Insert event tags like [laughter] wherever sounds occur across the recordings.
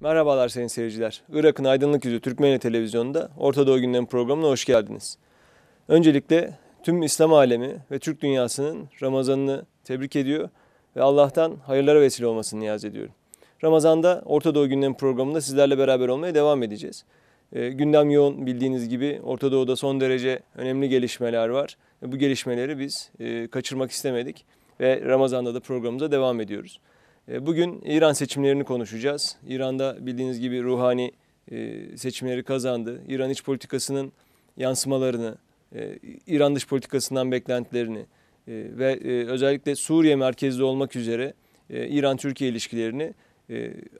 Merhabalar sayın seyirciler. Irak'ın Aydınlık Yüzü Türkmenli Televizyonu'nda Orta Doğu Gündemi programına hoş geldiniz. Öncelikle tüm İslam alemi ve Türk dünyasının Ramazan'ını tebrik ediyor ve Allah'tan hayırlara vesile olmasını niyaz ediyorum. Ramazan'da Orta Doğu Gündemi programında sizlerle beraber olmaya devam edeceğiz. E, gündem yoğun bildiğiniz gibi Orta Doğu'da son derece önemli gelişmeler var. E, bu gelişmeleri biz e, kaçırmak istemedik ve Ramazan'da da programımıza devam ediyoruz. E, bugün İran seçimlerini konuşacağız. İran'da bildiğiniz gibi Ruhani e, seçimleri kazandı. İran iç politikasının yansımalarını, e, İran dış politikasından beklentilerini ve özellikle Suriye merkezli olmak üzere İran-Türkiye ilişkilerini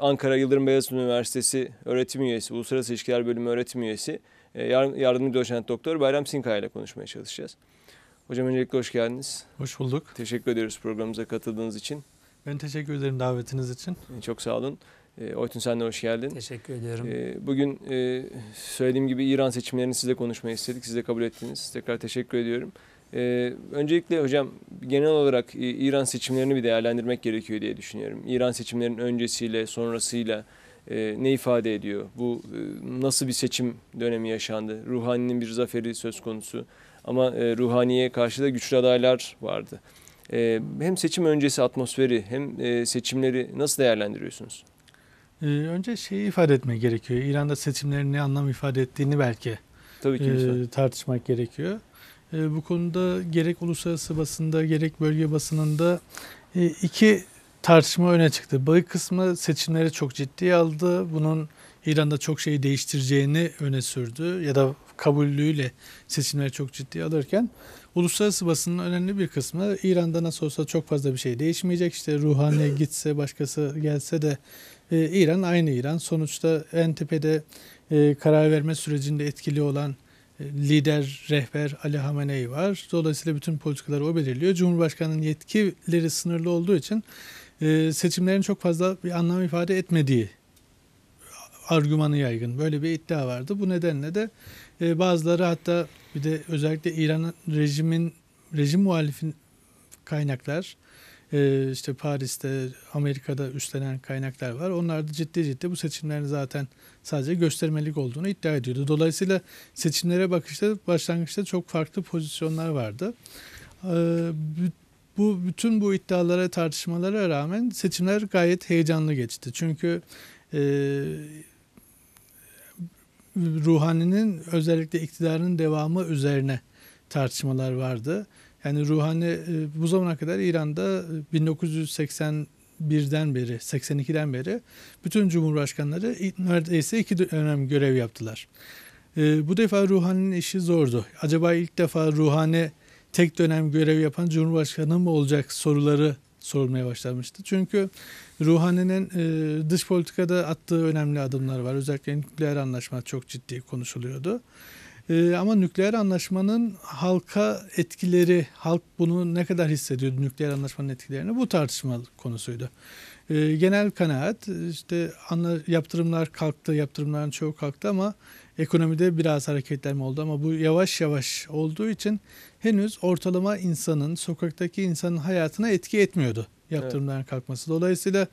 Ankara Yıldırım Beyazıt Üniversitesi öğretim üyesi, Uluslararası İlişkiler Bölümü öğretim üyesi yardımcı doçent doktor Bayram Sinka ile konuşmaya çalışacağız. Hocam öncelikle hoş geldiniz. Hoş bulduk. Teşekkür ediyoruz programımıza katıldığınız için. Ben teşekkür ederim davetiniz için. Çok sağ olun. E, Oytun sen de hoş geldin. Teşekkür ediyorum. E, bugün e, söylediğim gibi İran seçimlerini sizle konuşmayı istedik. Siz de kabul ettiniz. Tekrar teşekkür ediyorum. E, öncelikle hocam genel olarak e, İran seçimlerini bir değerlendirmek gerekiyor diye düşünüyorum. İran seçimlerinin öncesiyle, sonrasıyla e, ne ifade ediyor? Bu e, nasıl bir seçim dönemi yaşandı? Ruhani'nin bir zaferi söz konusu ama e, Ruhani'ye karşı da güçlü adaylar vardı. Ee, hem seçim öncesi atmosferi hem e, seçimleri nasıl değerlendiriyorsunuz? Ee, önce şeyi ifade etmek gerekiyor. İran'da seçimlerin ne anlam ifade ettiğini belki Tabii ki e, tartışmak gerekiyor. Ee, bu konuda gerek uluslararası basında gerek bölge basınında e, iki tartışma öne çıktı. Bağı kısmı seçimleri çok ciddiye aldı. Bunun İran'da çok şeyi değiştireceğini öne sürdü ya da kabullüğüyle seçimleri çok ciddiye alırken uluslararası basının önemli bir kısmı İran'da nasıl olsa çok fazla bir şey değişmeyecek. İşte Ruhani [laughs] gitse başkası gelse de e, İran aynı İran. Sonuçta en tepede e, karar verme sürecinde etkili olan e, lider, rehber Ali Hamenei var. Dolayısıyla bütün politikaları o belirliyor. Cumhurbaşkanının yetkileri sınırlı olduğu için e, seçimlerin çok fazla bir anlam ifade etmediği argümanı yaygın. Böyle bir iddia vardı. Bu nedenle de e, bazıları hatta bir de özellikle İran rejimin rejim muhalifin kaynaklar e, işte Paris'te Amerika'da üstlenen kaynaklar var. Onlar da ciddi ciddi bu seçimlerin zaten sadece göstermelik olduğunu iddia ediyordu. Dolayısıyla seçimlere bakışta başlangıçta çok farklı pozisyonlar vardı. E, bu bütün bu iddialara tartışmalara rağmen seçimler gayet heyecanlı geçti. Çünkü e, Ruhani'nin özellikle iktidarın devamı üzerine tartışmalar vardı. Yani Ruhani e, bu zamana kadar İran'da 1981'den e, beri, 82'den beri bütün cumhurbaşkanları neredeyse iki dönem görev yaptılar. E, bu defa Ruhani'nin işi zordu. Acaba ilk defa Ruhani tek dönem görev yapan cumhurbaşkanı mı olacak soruları sorulmaya başlamıştı. Çünkü Ruhani'nin e, dış politikada attığı önemli adımlar var. Özellikle nükleer anlaşma çok ciddi konuşuluyordu. E, ama nükleer anlaşmanın halka etkileri, halk bunu ne kadar hissediyordu nükleer anlaşmanın etkilerini bu tartışma konusuydu. E, genel kanaat işte yaptırımlar kalktı, yaptırımların çoğu kalktı ama Ekonomide biraz hareketlenme oldu ama bu yavaş yavaş olduğu için henüz ortalama insanın, sokaktaki insanın hayatına etki etmiyordu yaptırımların evet. kalkması. Dolayısıyla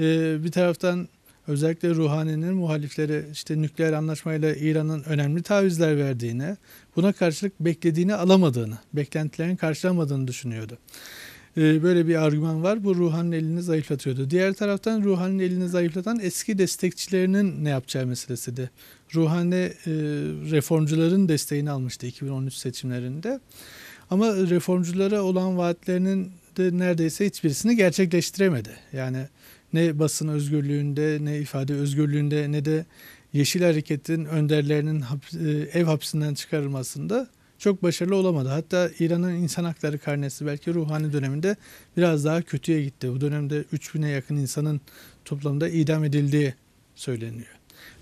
e, bir taraftan özellikle Ruhani'nin muhalifleri işte nükleer anlaşmayla İran'ın önemli tavizler verdiğini, buna karşılık beklediğini alamadığını, beklentilerin karşılamadığını düşünüyordu. E, böyle bir argüman var. Bu ruhani'nin elini zayıflatıyordu. Diğer taraftan ruhani'nin elini zayıflatan eski destekçilerinin ne yapacağı meselesiydi. Ruhane e, reformcuların desteğini almıştı 2013 seçimlerinde. Ama reformculara olan vaatlerinin de neredeyse hiçbirisini gerçekleştiremedi. Yani ne basın özgürlüğünde ne ifade özgürlüğünde ne de Yeşil Hareket'in önderlerinin e, ev hapsinden çıkarılmasında çok başarılı olamadı. Hatta İran'ın insan hakları karnesi belki ruhani döneminde biraz daha kötüye gitti. Bu dönemde 3000'e yakın insanın toplamda idam edildiği söyleniyor.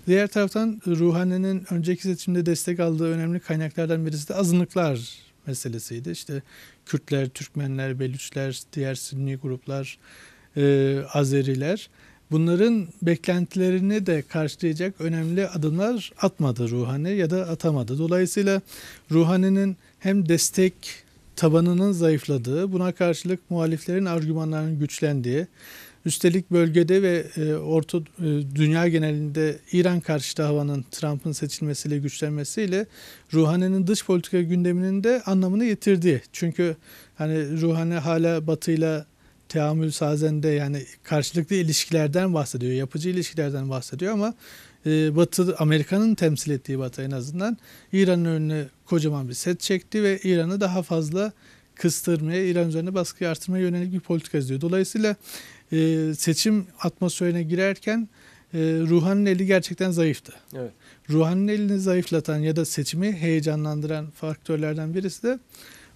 Diğer taraftan Ruhane'nin önceki seçimde destek aldığı önemli kaynaklardan birisi de azınlıklar meselesiydi. İşte Kürtler, Türkmenler, Belüçler, diğer Sünni gruplar, e, Azeriler bunların beklentilerini de karşılayacak önemli adımlar atmadı Ruhani ya da atamadı. Dolayısıyla Ruhani'nin hem destek tabanının zayıfladığı, buna karşılık muhaliflerin argümanlarının güçlendiği, Üstelik bölgede ve e, orta e, dünya genelinde İran karşıtı havanın Trump'ın seçilmesiyle güçlenmesiyle Ruhani'nin dış politika gündeminin de anlamını yitirdi. Çünkü hani Ruhani hala Batı'yla teamül sazende yani karşılıklı ilişkilerden bahsediyor, yapıcı ilişkilerden bahsediyor ama e, Batı Amerika'nın temsil ettiği Batı en azından İran'ın önüne kocaman bir set çekti ve İran'ı daha fazla kıstırmaya, İran üzerine baskıyı artırmaya yönelik bir politika izliyor. Dolayısıyla e, seçim atmosferine girerken e, Ruhan'ın eli gerçekten zayıftı. Evet. Ruhan'ın elini zayıflatan ya da seçimi heyecanlandıran faktörlerden birisi de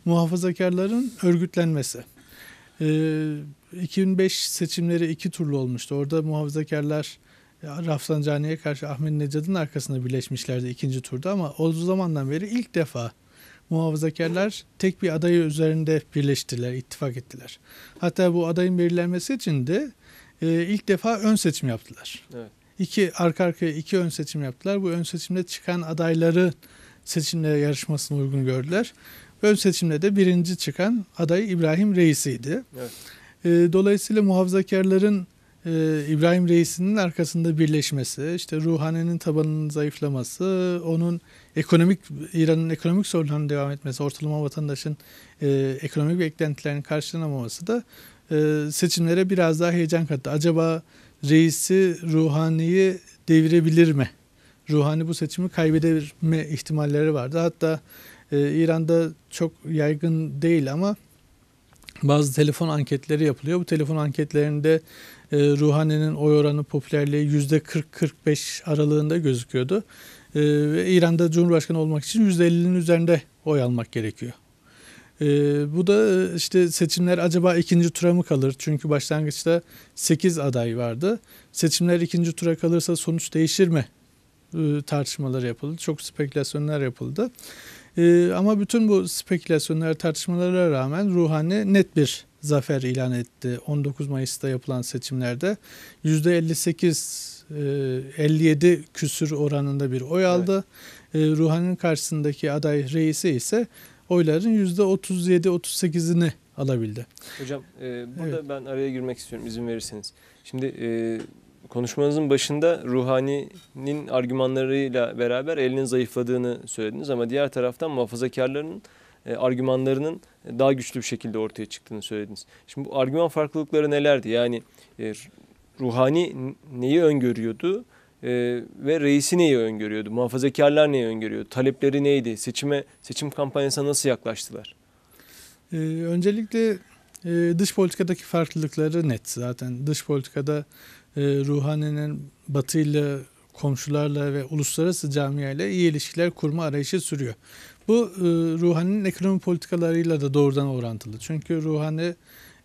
muhafazakarların örgütlenmesi. E, ee, 2005 seçimleri iki turlu olmuştu. Orada muhafazakarlar e, Rafsanjani'ye karşı Ahmet Necad'ın arkasında birleşmişlerdi ikinci turda ama o zamandan beri ilk defa muhafazakarlar tek bir adayı üzerinde birleştiler, ittifak ettiler. Hatta bu adayın belirlenmesi için de e, ilk defa ön seçim yaptılar. Evet. İki arka arkaya iki ön seçim yaptılar. Bu ön seçimde çıkan adayları seçimlere yarışmasını uygun gördüler. Ön seçimde de birinci çıkan aday İbrahim Reis'iydi. Evet. E, dolayısıyla muhafazakarların ee, İbrahim Reis'inin arkasında birleşmesi, işte ruhanenin tabanının zayıflaması, onun ekonomik İran'ın ekonomik sorunlarının devam etmesi, ortalama vatandaşın e, ekonomik beklentilerini karşılanamaması da e, seçimlere biraz daha heyecan kattı. Acaba reisi ruhaniyi devirebilir mi? Ruhani bu seçimi kaybedebilme ihtimalleri vardı. Hatta e, İran'da çok yaygın değil ama bazı telefon anketleri yapılıyor. Bu telefon anketlerinde e, Ruhani'nin oy oranı popülerliği yüzde %40-45 aralığında gözüküyordu. E, ve İran'da Cumhurbaşkanı olmak için yüzde %50'nin üzerinde oy almak gerekiyor. E, bu da e, işte seçimler acaba ikinci tura mı kalır? Çünkü başlangıçta 8 aday vardı. Seçimler ikinci tura kalırsa sonuç değişir mi? E, Tartışmalar yapıldı. Çok spekülasyonlar yapıldı. E, ama bütün bu spekülasyonlar tartışmalara rağmen Ruhani net bir zafer ilan etti. 19 Mayıs'ta yapılan seçimlerde %58 57 e, küsür oranında bir oy aldı. Evet. Ruhani'nin karşısındaki aday reisi ise oyların %37-38'ini alabildi. Hocam e, burada evet. ben araya girmek istiyorum izin verirseniz. Şimdi e, konuşmanızın başında Ruhani'nin argümanlarıyla beraber elinin zayıfladığını söylediniz ama diğer taraftan muhafazakarların e, argümanlarının e, daha güçlü bir şekilde ortaya çıktığını söylediniz. Şimdi bu argüman farklılıkları nelerdi? Yani e, ruhani neyi öngörüyordu ve reisi neyi öngörüyordu? Muhafazakarlar neyi öngörüyordu? Talepleri neydi? Seçime seçim kampanyasına nasıl yaklaştılar? öncelikle dış politikadaki farklılıkları net zaten. Dış politikada e, ruhaninin batıyla komşularla ve uluslararası camiayla iyi ilişkiler kurma arayışı sürüyor. Bu e, Ruhani'nin ekonomi politikalarıyla da doğrudan orantılı. Çünkü Ruhani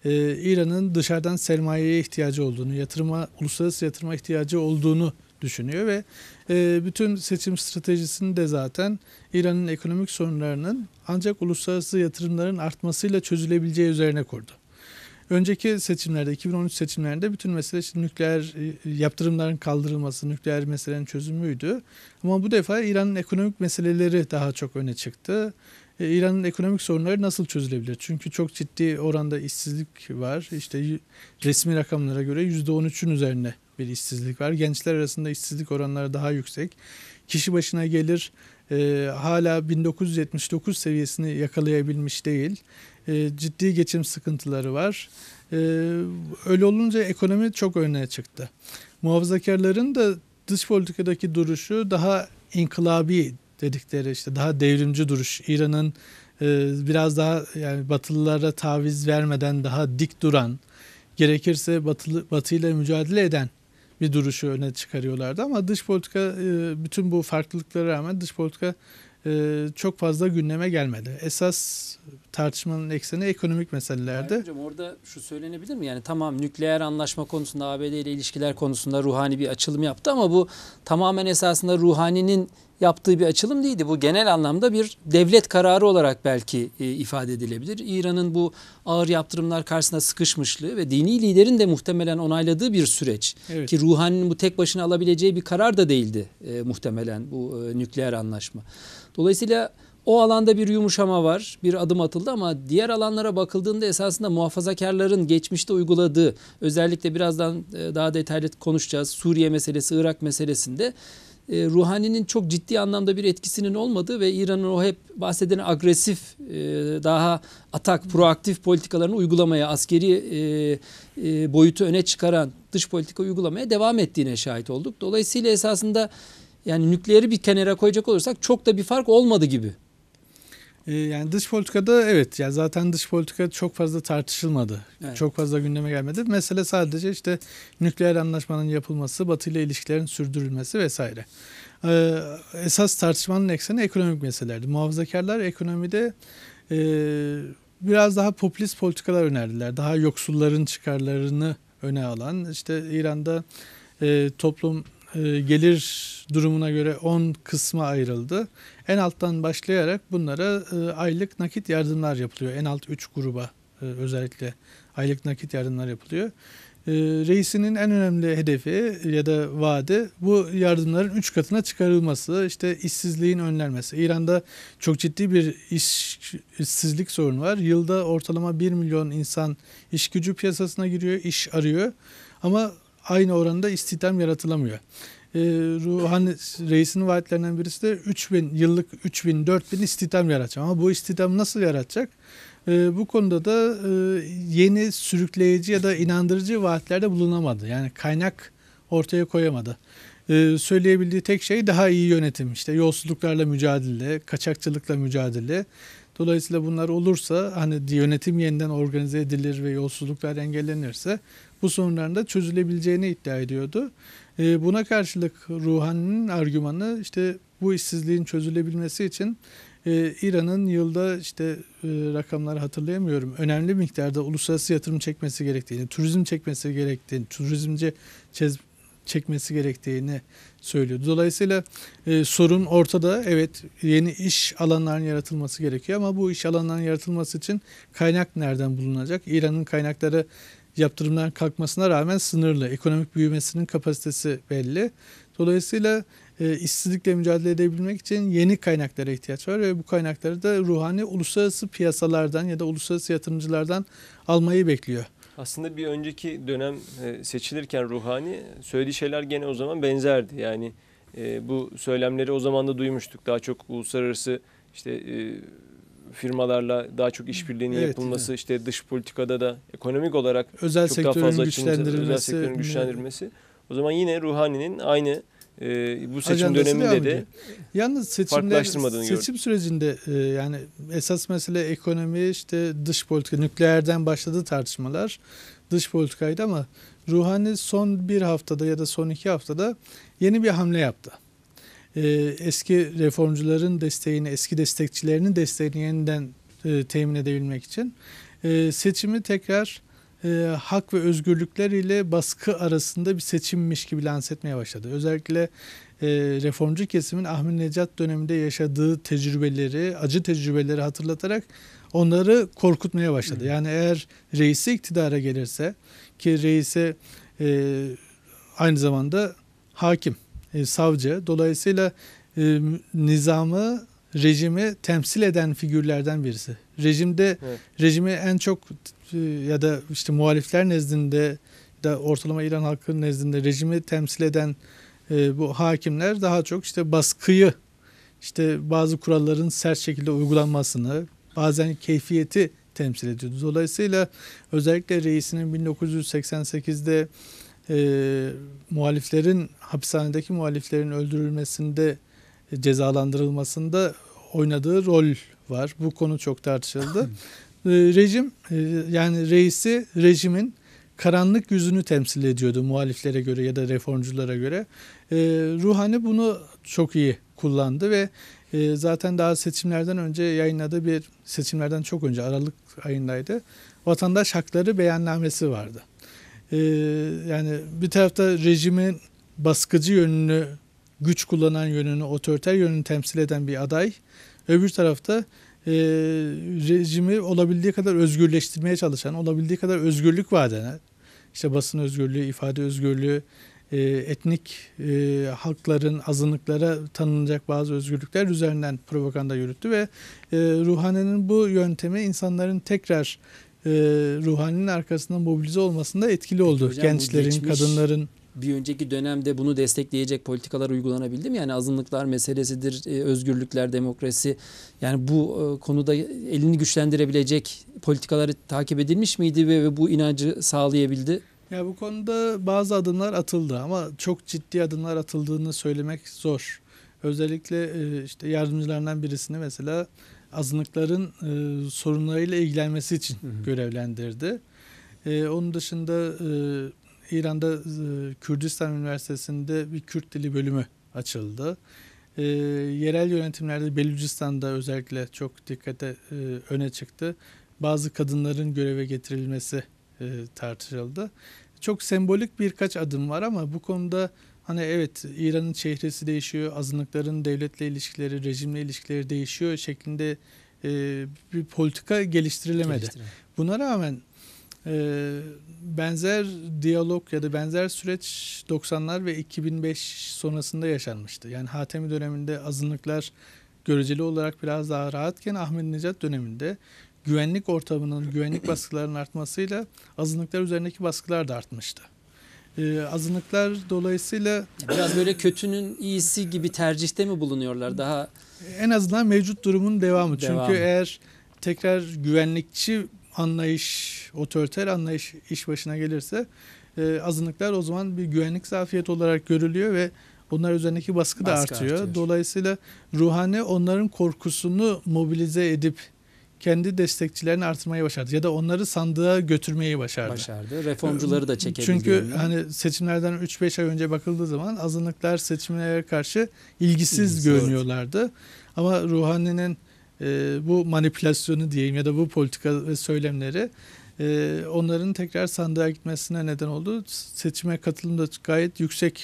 e, İran'ın dışarıdan sermayeye ihtiyacı olduğunu, yatırıma uluslararası yatırıma ihtiyacı olduğunu düşünüyor ve e, bütün seçim stratejisini de zaten İran'ın ekonomik sorunlarının ancak uluslararası yatırımların artmasıyla çözülebileceği üzerine kurdu önceki seçimlerde 2013 seçimlerinde bütün mesele işte nükleer e, yaptırımların kaldırılması, nükleer meselenin çözümüydü. Ama bu defa İran'ın ekonomik meseleleri daha çok öne çıktı. E, İran'ın ekonomik sorunları nasıl çözülebilir? Çünkü çok ciddi oranda işsizlik var. İşte resmi rakamlara göre %13'ün üzerine bir işsizlik var. Gençler arasında işsizlik oranları daha yüksek. Kişi başına gelir e, hala 1979 seviyesini yakalayabilmiş değil. E, ciddi geçim sıkıntıları var. E, öyle olunca ekonomi çok öne çıktı. Muhafazakarların da dış politikadaki duruşu daha inkılabi dedikleri işte daha devrimci duruş. İran'ın e, biraz daha yani Batılılara taviz vermeden daha dik duran, gerekirse Batılı, Batı ile mücadele eden bir duruşu öne çıkarıyorlardı ama dış politika e, bütün bu farklılıklara rağmen dış politika e, çok fazla gündeme gelmedi. Esas tartışmanın ekseni ekonomik meselelerde. Hocam orada şu söylenebilir mi? Yani tamam nükleer anlaşma konusunda ABD ile ilişkiler konusunda ruhani bir açılım yaptı ama bu tamamen esasında ruhaninin yaptığı bir açılım değildi. Bu genel anlamda bir devlet kararı olarak belki e, ifade edilebilir. İran'ın bu ağır yaptırımlar karşısında sıkışmışlığı ve dini liderin de muhtemelen onayladığı bir süreç. Evet. Ki ruhaninin bu tek başına alabileceği bir karar da değildi e, muhtemelen bu e, nükleer anlaşma. Dolayısıyla o alanda bir yumuşama var, bir adım atıldı ama diğer alanlara bakıldığında esasında muhafazakarların geçmişte uyguladığı, özellikle birazdan e, daha detaylı konuşacağız Suriye meselesi, Irak meselesinde e, Ruhani'nin çok ciddi anlamda bir etkisinin olmadığı ve İran'ın o hep bahseden agresif, e, daha atak, proaktif politikalarını uygulamaya, askeri boyutu öne çıkaran dış politika uygulamaya devam ettiğine şahit olduk. Dolayısıyla esasında yani nükleeri bir kenara koyacak olursak çok da bir fark olmadı gibi. Ee, yani dış politikada evet yani zaten dış politika çok fazla tartışılmadı. Evet. Çok fazla gündeme gelmedi. Mesele sadece işte nükleer anlaşmanın yapılması, Batı ile ilişkilerin sürdürülmesi vesaire. Ee, esas tartışmanın ekseni ekonomik meselelerdi. Muhafazakarlar ekonomide e, biraz daha popülist politikalar önerdiler. Daha yoksulların çıkarlarını öne alan işte İran'da e, toplum e, gelir durumuna göre 10 kısma ayrıldı. En alttan başlayarak bunlara e, aylık nakit yardımlar yapılıyor. En alt 3 gruba e, özellikle aylık nakit yardımlar yapılıyor. E, reisinin en önemli hedefi ya da vaadi bu yardımların 3 katına çıkarılması, işte işsizliğin önlenmesi. İran'da çok ciddi bir iş, işsizlik sorunu var. Yılda ortalama 1 milyon insan iş gücü piyasasına giriyor, iş arıyor ama aynı oranda istihdam yaratılamıyor e, Ruhani Reis'in vaatlerinden birisi de 3000 yıllık 3000 4000 istihdam yaratacak. Ama bu istihdam nasıl yaratacak? E, bu konuda da e, yeni sürükleyici ya da inandırıcı vaatlerde bulunamadı. Yani kaynak ortaya koyamadı. Ee, söyleyebildiği tek şey daha iyi yönetim işte yolsuzluklarla mücadele, kaçakçılıkla mücadele. Dolayısıyla bunlar olursa hani yönetim yeniden organize edilir ve yolsuzluklar engellenirse bu sorunların da çözülebileceğini iddia ediyordu. Ee, buna karşılık Ruhani'nin argümanı işte bu işsizliğin çözülebilmesi için e, İran'ın yılda işte e, rakamları hatırlayamıyorum önemli miktarda uluslararası yatırım çekmesi gerektiğini, turizm çekmesi gerektiğini, turizmce çez, çekmesi gerektiğini söylüyor. Dolayısıyla e, sorun ortada. Evet yeni iş alanlarının yaratılması gerekiyor ama bu iş alanlarının yaratılması için kaynak nereden bulunacak? İran'ın kaynakları yaptırımların kalkmasına rağmen sınırlı. Ekonomik büyümesinin kapasitesi belli. Dolayısıyla e, işsizlikle mücadele edebilmek için yeni kaynaklara ihtiyaç var ve bu kaynakları da ruhani uluslararası piyasalardan ya da uluslararası yatırımcılardan almayı bekliyor. Aslında bir önceki dönem e, seçilirken ruhani söylediği şeyler gene o zaman benzerdi. Yani e, bu söylemleri o zaman da duymuştuk. Daha çok uluslararası işte e, firmalarla daha çok işbirliğinin evet, yapılması, evet. işte dış politikada da ekonomik olarak özel çok daha fazla güçlendirilmesi, özel sektörün güçlendirilmesi. O zaman yine Ruhani'nin aynı e, bu seçim döneminde de yalnız seçimler seçim gördüm. sürecinde e, yani esas mesele ekonomi işte dış politika nükleerden başladı tartışmalar dış politikaydı ama Ruhani son bir haftada ya da son iki haftada yeni bir hamle yaptı e, eski reformcuların desteğini, eski destekçilerinin desteğini yeniden e, temin edebilmek için e, seçimi tekrar e, hak ve özgürlükler ile baskı arasında bir seçimmiş gibi lanse etmeye başladı. Özellikle e, reformcu kesimin Ahmet Necat döneminde yaşadığı tecrübeleri, acı tecrübeleri hatırlatarak onları korkutmaya başladı. Yani eğer reisi iktidara gelirse ki reise e, aynı zamanda hakim e, savcı. Dolayısıyla e, nizamı, rejimi temsil eden figürlerden birisi. Rejimde evet. rejimi en çok e, ya da işte muhalifler nezdinde da ortalama İran halkı nezdinde rejimi temsil eden e, bu hakimler daha çok işte baskıyı işte bazı kuralların sert şekilde uygulanmasını bazen keyfiyeti temsil ediyordu. Dolayısıyla özellikle reisinin 1988'de e, muhaliflerin hapishanedeki muhaliflerin öldürülmesinde e, cezalandırılmasında oynadığı rol var. Bu konu çok tartışıldı. [laughs] e, rejim e, yani reisi rejimin karanlık yüzünü temsil ediyordu muhaliflere göre ya da reformculara göre. E, Ruhani bunu çok iyi kullandı ve e, zaten daha seçimlerden önce yayınladığı bir seçimlerden çok önce Aralık ayındaydı. Vatandaş Hakları Beyannamesi vardı. Ee, yani bir tarafta rejimin baskıcı yönünü, güç kullanan yönünü, otoriter yönünü temsil eden bir aday. Öbür tarafta e, rejimi olabildiği kadar özgürleştirmeye çalışan, olabildiği kadar özgürlük vaat eden, işte basın özgürlüğü, ifade özgürlüğü, e, etnik e, halkların, azınlıklara tanınacak bazı özgürlükler üzerinden propaganda yürüttü ve e, Ruhani'nin bu yöntemi insanların tekrar e, ruhaninin arkasında mobilize olmasında etkili oldu. hocam, Gençlerin, geçmiş, kadınların bir önceki dönemde bunu destekleyecek politikalar uygulanabildi mi? Yani azınlıklar meselesidir, e, özgürlükler, demokrasi. Yani bu e, konuda elini güçlendirebilecek politikaları takip edilmiş miydi ve bu inancı sağlayabildi? Ya bu konuda bazı adımlar atıldı ama çok ciddi adımlar atıldığını söylemek zor. Özellikle e, işte yardımcılarından birisini mesela azınlıkların e, sorunlarıyla ilgilenmesi için hı hı. görevlendirdi. E, onun dışında e, İran'da e, Kürdistan Üniversitesi'nde bir Kürt dili bölümü açıldı. E, yerel yönetimlerde Belucistan'da özellikle çok dikkate e, öne çıktı. Bazı kadınların göreve getirilmesi e, tartışıldı. Çok sembolik birkaç adım var ama bu konuda Hani evet İran'ın çehresi değişiyor, azınlıkların devletle ilişkileri, rejimle ilişkileri değişiyor şeklinde e, bir politika geliştirilemedi. Buna rağmen e, benzer diyalog ya da benzer süreç 90'lar ve 2005 sonrasında yaşanmıştı. Yani Hatemi döneminde azınlıklar göreceli olarak biraz daha rahatken Ahmet Necat döneminde güvenlik ortamının, güvenlik baskılarının artmasıyla azınlıklar üzerindeki baskılar da artmıştı e, azınlıklar dolayısıyla biraz böyle kötünün iyisi gibi tercihte mi bulunuyorlar daha en azından mevcut durumun devamı. devamı. Çünkü eğer tekrar güvenlikçi anlayış, otoriter anlayış iş başına gelirse e, azınlıklar o zaman bir güvenlik zafiyeti olarak görülüyor ve onlar üzerindeki baskı, baskı da artıyor. artıyor. Dolayısıyla ruhani onların korkusunu mobilize edip kendi destekçilerini artırmayı başardı ya da onları sandığa götürmeyi başardı. Başardı. Reformcuları da çekebildi. Çünkü yani. hani seçimlerden 3-5 ay önce bakıldığı zaman azınlıklar seçimlere karşı ilgisiz, ilgisiz görünüyorlardı. Evet. Ama Ruhani'nin e, bu manipülasyonu diyeyim ya da bu politika ve söylemleri e, onların tekrar sandığa gitmesine neden oldu. Seçime katılım da gayet yüksek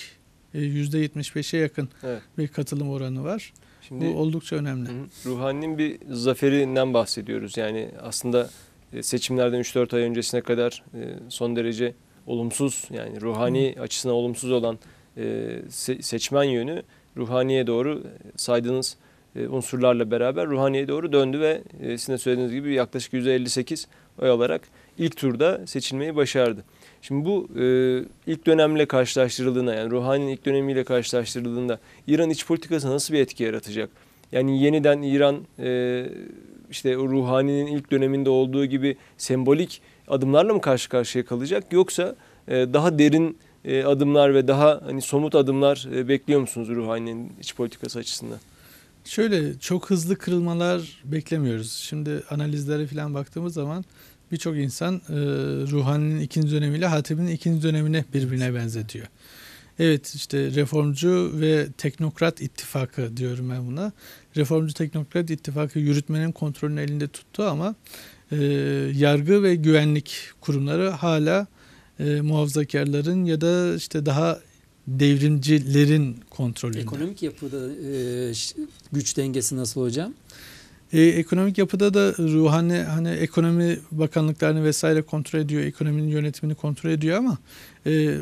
%75'e yakın evet. bir katılım oranı var. Şimdi, Bu oldukça önemli. Ruhani'nin bir zaferinden bahsediyoruz. Yani aslında e, seçimlerden 3-4 ay öncesine kadar e, son derece olumsuz yani ruhani hı. açısından olumsuz olan e, seçmen yönü ruhaniye doğru saydığınız unsurlarla beraber ruhaniye doğru döndü ve sizin söylediğiniz gibi yaklaşık %58 oy alarak ilk turda seçilmeyi başardı. Şimdi bu e, ilk dönemle karşılaştırıldığında yani Ruhani'nin ilk dönemiyle karşılaştırıldığında İran iç politikası nasıl bir etki yaratacak? Yani yeniden İran e, işte Ruhani'nin ilk döneminde olduğu gibi sembolik adımlarla mı karşı karşıya kalacak yoksa e, daha derin e, adımlar ve daha hani somut adımlar e, bekliyor musunuz Ruhani'nin iç politikası açısından? Şöyle çok hızlı kırılmalar beklemiyoruz. Şimdi analizlere falan baktığımız zaman birçok insan e, ruhaninin ikinci dönemiyle Hatip'in ikinci dönemine birbirine benzetiyor. Evet işte reformcu ve teknokrat ittifakı diyorum ben buna. Reformcu teknokrat ittifakı yürütmenin kontrolünü elinde tuttu ama e, yargı ve güvenlik kurumları hala e, muhafazakarların ya da işte daha devrimcilerin kontrolünde. Ekonomik yapıda e, güç dengesi nasıl hocam? E, ekonomik yapıda da ruhani hani ekonomi bakanlıklarını vesaire kontrol ediyor, ekonominin yönetimini kontrol ediyor ama e,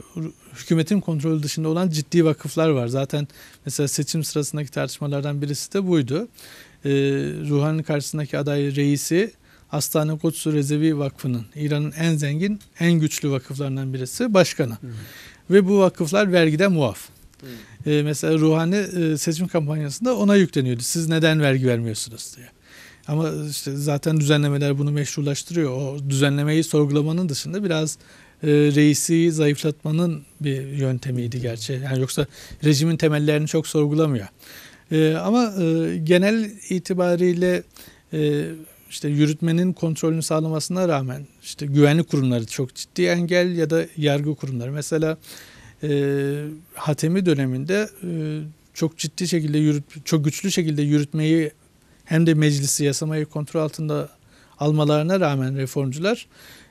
hükümetin kontrolü dışında olan ciddi vakıflar var. Zaten mesela seçim sırasındaki tartışmalardan birisi de buydu. E, ruhani karşısındaki aday reisi Hastane Kutsu Rezevi Vakfı'nın İran'ın en zengin, en güçlü vakıflarından birisi başkanı. Hı. Ve bu vakıflar vergiden muaf. Hı. E, mesela Ruhani e, seçim kampanyasında ona yükleniyordu. Siz neden vergi vermiyorsunuz diye. Ama işte zaten düzenlemeler bunu meşrulaştırıyor. O düzenlemeyi sorgulamanın dışında biraz e, reisi zayıflatmanın bir yöntemiydi gerçi. Yani yoksa rejimin temellerini çok sorgulamıyor. E, ama e, genel itibariyle işte yürütmenin kontrolünü sağlamasına rağmen işte güvenlik kurumları çok ciddi engel ya da yargı kurumları. Mesela e, Hatemi döneminde çok ciddi şekilde yürüt, çok güçlü şekilde yürütmeyi hem de meclisi yasamayı kontrol altında almalarına rağmen reformcular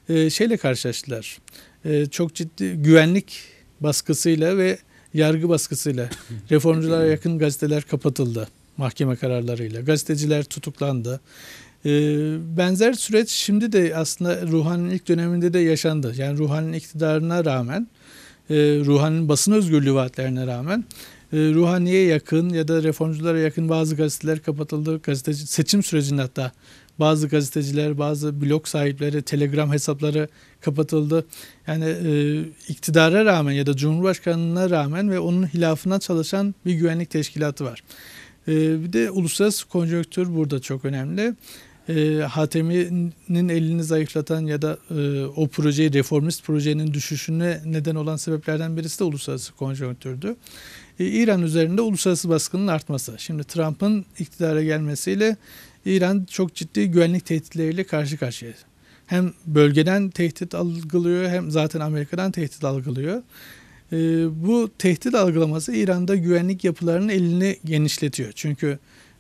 e, şeyle karşılaştılar. E, çok ciddi güvenlik baskısıyla ve yargı baskısıyla [laughs] reformculara yakın gazeteler kapatıldı mahkeme kararlarıyla. Gazeteciler tutuklandı. E, benzer süreç şimdi de aslında Ruhan'ın ilk döneminde de yaşandı. Yani Ruhan'ın iktidarına rağmen e, Ruhan'ın basın özgürlüğü vaatlerine rağmen e, ruhaniye yakın ya da reformculara yakın bazı gazeteler kapatıldı. Gazeteci, seçim sürecinde hatta bazı gazeteciler, bazı blok sahipleri, telegram hesapları kapatıldı. Yani e, iktidara rağmen ya da Cumhurbaşkanına rağmen ve onun hilafına çalışan bir güvenlik teşkilatı var. E, bir de uluslararası konjonktür burada çok önemli. E, Hatemi'nin elini zayıflatan ya da e, o projeyi reformist projenin düşüşüne neden olan sebeplerden birisi de uluslararası konjonktürdü. E, İran üzerinde uluslararası baskının artması. Şimdi Trump'ın iktidara gelmesiyle İran çok ciddi güvenlik tehditleriyle karşı karşıya. Hem bölgeden tehdit algılıyor hem zaten Amerika'dan tehdit algılıyor. E, bu tehdit algılaması İran'da güvenlik yapılarının elini genişletiyor. Çünkü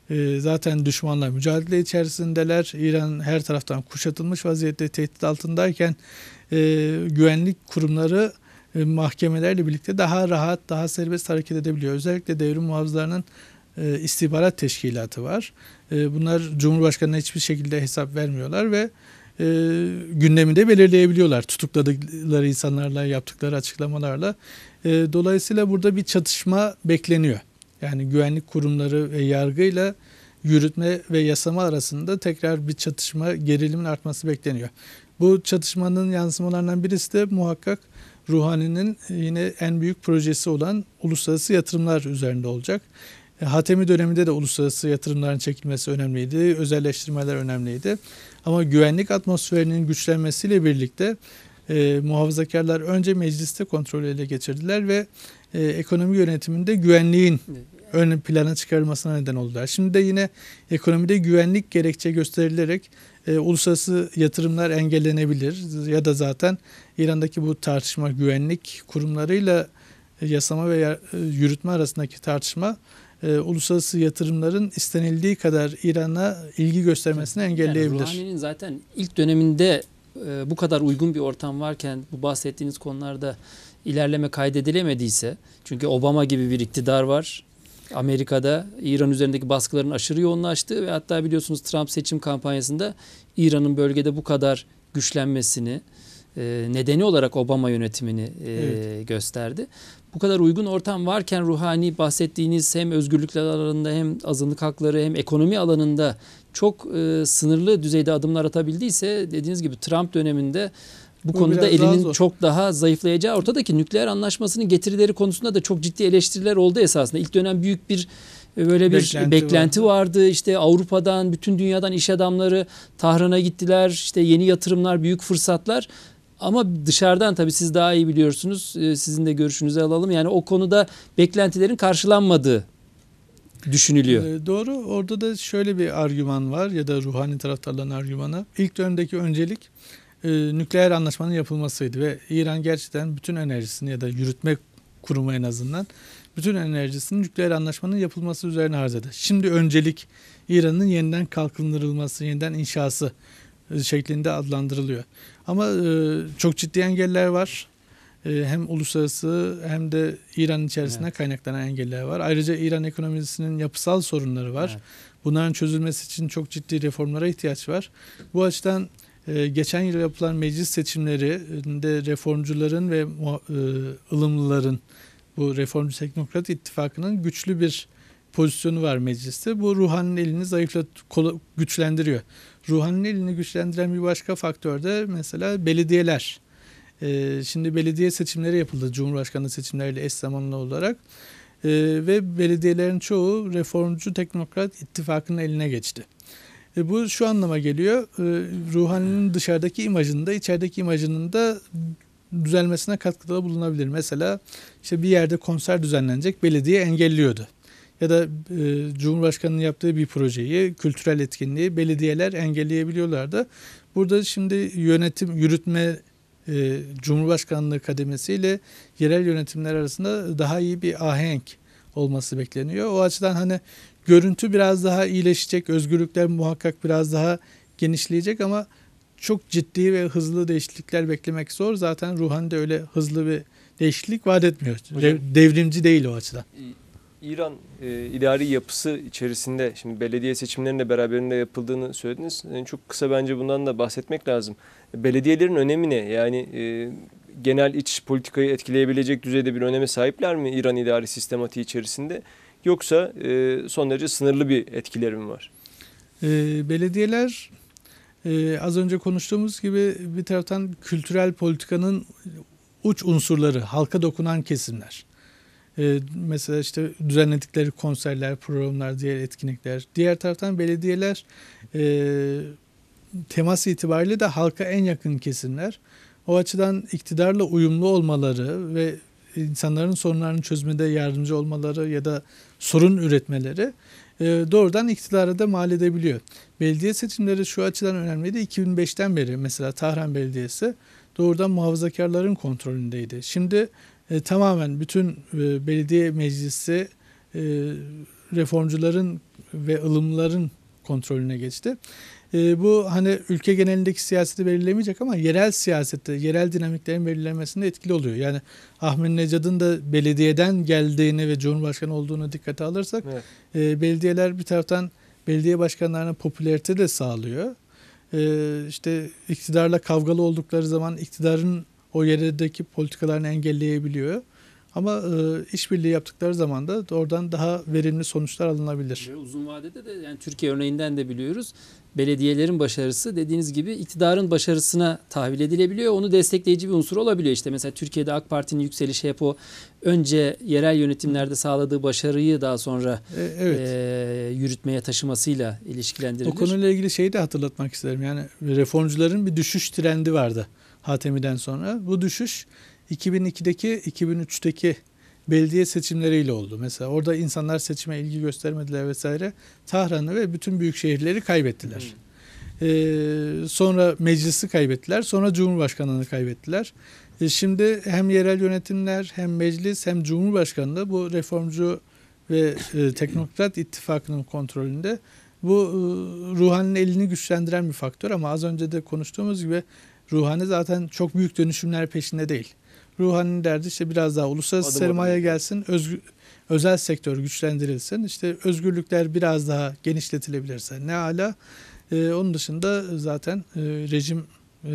e, zaten düşmanlar mücadele içerisindeler. İran her taraftan kuşatılmış vaziyette tehdit altındayken e, güvenlik kurumları e, mahkemelerle birlikte daha rahat, daha serbest hareket edebiliyor. Özellikle devrim muhafızlarının e, istihbarat teşkilatı var. E, bunlar Cumhurbaşkanı'na hiçbir şekilde hesap vermiyorlar ve e, gündemi de belirleyebiliyorlar. Tutukladıkları insanlarla yaptıkları açıklamalarla. E, dolayısıyla burada bir çatışma bekleniyor. Yani güvenlik kurumları ve yargıyla yürütme ve yasama arasında tekrar bir çatışma gerilimin artması bekleniyor. Bu çatışmanın yansımalarından birisi de muhakkak Ruhani'nin e, yine en büyük projesi olan uluslararası yatırımlar üzerinde olacak. E, Hatemi döneminde de uluslararası yatırımların çekilmesi önemliydi, özelleştirmeler önemliydi. Ama güvenlik atmosferinin güçlenmesiyle birlikte e, muhafazakarlar önce mecliste kontrolü ele geçirdiler ve e, ekonomi yönetiminde güvenliğin ön plana çıkarılmasına neden oldular. Şimdi de yine ekonomide güvenlik gerekçe gösterilerek e, uluslararası yatırımlar engellenebilir ya da zaten İran'daki bu tartışma güvenlik kurumlarıyla e, yasama veya e, yürütme arasındaki tartışma e, uluslararası yatırımların istenildiği kadar İran'a ilgi göstermesini engelleyebilir. Yani Ruhani'nin zaten ilk döneminde e, bu kadar uygun bir ortam varken bu bahsettiğiniz konularda ilerleme kaydedilemediyse çünkü Obama gibi bir iktidar var Amerika'da İran üzerindeki baskıların aşırı yoğunlaştığı ve hatta biliyorsunuz Trump seçim kampanyasında İran'ın bölgede bu kadar güçlenmesini e, nedeni olarak Obama yönetimini e, evet. gösterdi. Bu kadar uygun ortam varken ruhani bahsettiğiniz hem özgürlükler alanında hem azınlık hakları hem ekonomi alanında çok e, sınırlı düzeyde adımlar atabildiyse dediğiniz gibi Trump döneminde bu, konuda elinin daha çok daha zayıflayacağı ortadaki nükleer anlaşmasının getirileri konusunda da çok ciddi eleştiriler oldu esasında. İlk dönem büyük bir e, böyle bir beklenti, beklenti vardı. vardı. İşte Avrupa'dan, bütün dünyadan iş adamları Tahran'a gittiler. İşte yeni yatırımlar, büyük fırsatlar. Ama dışarıdan tabii siz daha iyi biliyorsunuz. E, sizin de görüşünüzü alalım. Yani o konuda beklentilerin karşılanmadığı düşünülüyor. E, doğru. Orada da şöyle bir argüman var ya da ruhani taraftarların argümanı. İlk dönemdeki öncelik e, nükleer anlaşmanın yapılmasıydı ve İran gerçekten bütün enerjisini ya da yürütme kurumu en azından bütün enerjisini nükleer anlaşmanın yapılması üzerine harcadı. Şimdi öncelik İran'ın yeniden kalkındırılması, yeniden inşası e, şeklinde adlandırılıyor. Ama e, çok ciddi engeller var. hem uluslararası hem de İran içerisinde evet. kaynaklanan engeller var. Ayrıca İran ekonomisinin yapısal sorunları var. Evet. Bunların çözülmesi için çok ciddi reformlara ihtiyaç var. Bu açıdan ee, geçen yıl yapılan meclis seçimlerinde reformcuların ve e, ılımlıların bu reformcu teknokrat ittifakının güçlü bir pozisyonu var mecliste. Bu Ruhan'ın elini zayıflat, güçlendiriyor. Ruhan'ın elini güçlendiren bir başka faktör de mesela belediyeler. Ee, şimdi belediye seçimleri yapıldı Cumhurbaşkanlığı seçimleriyle eş zamanlı olarak. Ee, ve belediyelerin çoğu reformcu teknokrat ittifakının eline geçti. E, bu şu anlama geliyor. E, ruhaninin dışarıdaki imajında, içerideki imajının da düzelmesine katkıda bulunabilir. Mesela işte bir yerde konser düzenlenecek belediye engelliyordu. Ya da e, Cumhurbaşkanı'nın yaptığı bir projeyi, kültürel etkinliği belediyeler engelleyebiliyorlardı. Burada şimdi yönetim, yürütme e, Cumhurbaşkanlığı kademesiyle yerel yönetimler arasında daha iyi bir ahenk olması bekleniyor. O açıdan hani Görüntü biraz daha iyileşecek, özgürlükler muhakkak biraz daha genişleyecek ama çok ciddi ve hızlı değişiklikler beklemek zor. Zaten Ruhani de öyle hızlı bir değişiklik vaat etmiyor. Hocam, Devrimci değil o açıdan. İran e, idari yapısı içerisinde şimdi belediye seçimlerinin beraberinde yapıldığını söylediniz. Yani e, çok kısa bence bundan da bahsetmek lazım. E, belediyelerin önemi ne? Yani e, genel iç politikayı etkileyebilecek düzeyde bir öneme sahipler mi İran idari sistematiği içerisinde? Yoksa e, son derece sınırlı bir etkileri mi var? E, belediyeler e, az önce konuştuğumuz gibi bir taraftan kültürel politikanın uç unsurları, halka dokunan kesimler. E, mesela işte düzenledikleri konserler, programlar, diğer etkinlikler. Diğer taraftan belediyeler e, temas itibariyle de halka en yakın kesimler. O açıdan iktidarla uyumlu olmaları ve insanların sorunlarını çözmede yardımcı olmaları ya da sorun üretmeleri e, doğrudan iktidara da mal edebiliyor. Belediye seçimleri şu açıdan önemliydi. 2005'ten beri mesela Tahran Belediyesi doğrudan muhafazakarların kontrolündeydi. Şimdi e, tamamen bütün e, belediye meclisi reformcuların ve ılımların kontrolüne geçti. Ee, bu hani ülke genelindeki siyaseti belirlemeyecek ama yerel siyasette, yerel dinamiklerin belirlenmesinde etkili oluyor. Yani Ahmet Necad'ın da belediyeden geldiğini ve Cumhurbaşkanı olduğunu dikkate alırsak evet. e, belediyeler bir taraftan belediye başkanlarına popülerite de sağlıyor. E, işte iktidarla kavgalı oldukları zaman iktidarın o yerdeki politikalarını engelleyebiliyor. Ama e, işbirliği yaptıkları zaman da oradan daha verimli sonuçlar alınabilir. Ve uzun vadede de yani Türkiye örneğinden de biliyoruz. Belediyelerin başarısı dediğiniz gibi iktidarın başarısına tahvil edilebiliyor. Onu destekleyici bir unsur olabiliyor. işte. mesela Türkiye'de AK Parti'nin yükselişi hep o önce yerel yönetimlerde sağladığı başarıyı daha sonra e, evet. e, yürütmeye taşımasıyla ilişkilendirilir. O konuyla ilgili şeyi de hatırlatmak isterim. Yani reformcuların bir düşüş trendi vardı Hatemi'den sonra. Bu düşüş 2002'deki 2003'teki belediye seçimleriyle oldu. Mesela orada insanlar seçime ilgi göstermediler vesaire. Tahran'ı ve bütün büyük şehirleri kaybettiler. Ee, sonra meclisi kaybettiler. Sonra Cumhurbaşkanlığını kaybettiler. Ee, şimdi hem yerel yönetimler hem meclis hem Cumhurbaşkanlığı bu reformcu ve e, teknokrat ittifakının kontrolünde. Bu e, ruhanın elini güçlendiren bir faktör ama az önce de konuştuğumuz gibi ruhani zaten çok büyük dönüşümler peşinde değil. Ruhani'nin derdi işte biraz daha uluslararası adım sermaye adım. gelsin, özgür, özel sektör güçlendirilsin, işte özgürlükler biraz daha genişletilebilirse ne ala. E, onun dışında zaten e, rejim e,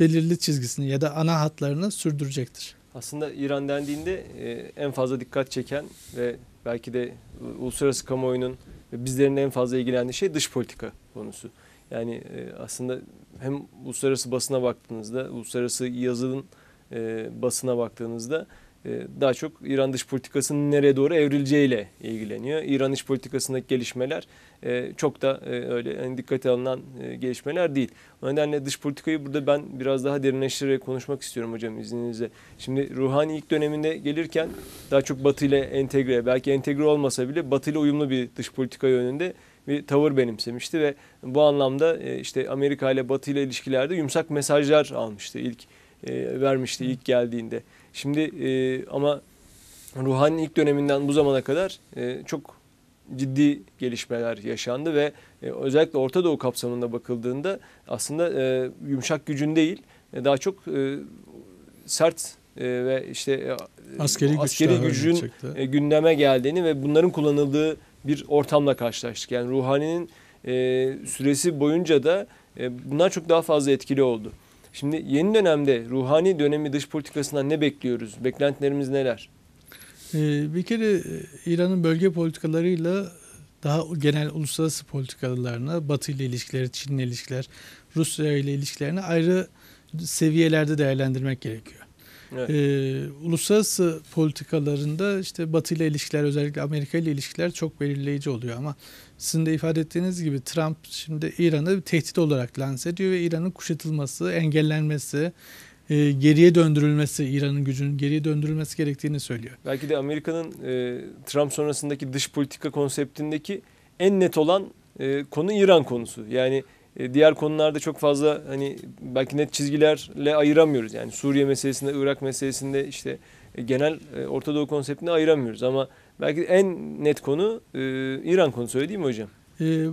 belirli çizgisini ya da ana hatlarını sürdürecektir. Aslında İran dendiğinde e, en fazla dikkat çeken ve belki de uluslararası kamuoyunun ve bizlerin en fazla ilgilendiği şey dış politika konusu. Yani e, aslında hem uluslararası basına baktığınızda uluslararası yazılın e, basına baktığınızda e, daha çok İran dış politikasının nereye doğru evrileceğiyle ilgileniyor. İran dış politikasındaki gelişmeler e, çok da e, öyle yani dikkate alınan e, gelişmeler değil. O nedenle dış politikayı burada ben biraz daha derinleştirerek konuşmak istiyorum hocam izninizle. Şimdi Ruhani ilk döneminde gelirken daha çok Batı ile entegre, belki entegre olmasa bile Batı ile uyumlu bir dış politika yönünde bir tavır benimsemişti ve bu anlamda e, işte Amerika ile Batı ile ilişkilerde yumuşak mesajlar almıştı ilk e, vermişti ilk geldiğinde. Şimdi e, ama Ruhan'ın ilk döneminden bu zamana kadar e, çok ciddi gelişmeler yaşandı ve özellikle Orta Doğu kapsamında bakıldığında aslında yumuşak gücün değil daha çok sert ve işte e, askeri, askeri gücün gündeme geldiğini ve bunların kullanıldığı bir ortamla karşılaştık. Yani Ruhani'nin süresi boyunca da bunlar çok daha fazla etkili oldu. Şimdi yeni dönemde ruhani dönemi dış politikasından ne bekliyoruz? Beklentilerimiz neler? Ee, bir kere e, İran'ın bölge politikalarıyla daha genel uluslararası politikalarına, Batı ile ilişkileri, Çin ile ilişkiler, Rusya ile ilişkilerini ayrı seviyelerde değerlendirmek gerekiyor. Evet. Ee, uluslararası politikalarında işte Batı ile ilişkiler özellikle Amerika ile ilişkiler çok belirleyici oluyor ama sizin de ifade ettiğiniz gibi Trump şimdi İran'ı bir tehdit olarak lanse ediyor ve İran'ın kuşatılması, engellenmesi, e, geriye döndürülmesi, İran'ın gücünün geriye döndürülmesi gerektiğini söylüyor. Belki de Amerika'nın e, Trump sonrasındaki dış politika konseptindeki en net olan e, konu İran konusu. Yani e, diğer konularda çok fazla hani belki net çizgilerle ayıramıyoruz. Yani Suriye meselesinde, Irak meselesinde işte e, genel e, Orta Doğu konseptini ayıramıyoruz ama Belki en net konu e, İran konusu öyle değil mi hocam? E,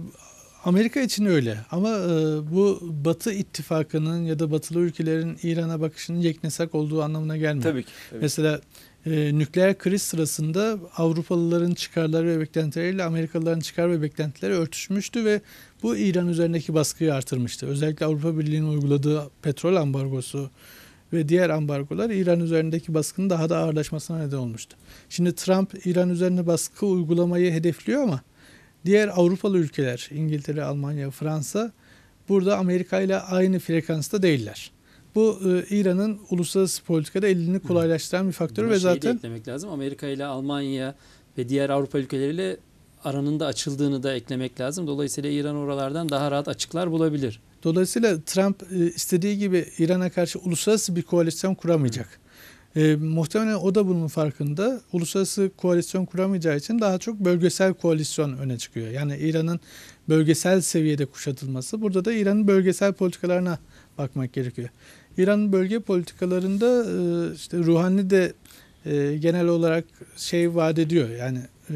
Amerika için öyle ama e, bu Batı ittifakının ya da Batılı ülkelerin İran'a bakışının yeknesak olduğu anlamına gelmiyor. Tabii ki. Tabii. Mesela e, nükleer kriz sırasında Avrupalıların çıkarları ve beklentileriyle Amerikalıların çıkar ve beklentileri örtüşmüştü ve bu İran üzerindeki baskıyı artırmıştı. Özellikle Avrupa Birliği'nin uyguladığı petrol ambargosu ve diğer ambargolar İran üzerindeki baskının daha da ağırlaşmasına neden olmuştu. Şimdi Trump İran üzerine baskı uygulamayı hedefliyor ama diğer Avrupalı ülkeler İngiltere, Almanya, Fransa burada Amerika ile aynı frekansta değiller. Bu e, İran'ın uluslararası politikada elini kolaylaştıran bir faktör Buna ve zaten eklemek lazım. Amerika ile Almanya ve diğer Avrupa ülkeleriyle aranın da açıldığını da eklemek lazım. Dolayısıyla İran oralardan daha rahat açıklar bulabilir. Dolayısıyla Trump e, istediği gibi İran'a karşı uluslararası bir koalisyon kuramayacak. E, muhtemelen o da bunun farkında. Uluslararası koalisyon kuramayacağı için daha çok bölgesel koalisyon öne çıkıyor. Yani İran'ın bölgesel seviyede kuşatılması. Burada da İran'ın bölgesel politikalarına bakmak gerekiyor. İran'ın bölge politikalarında e, işte Ruhani de e, genel olarak şey vaat ediyor. Yani e,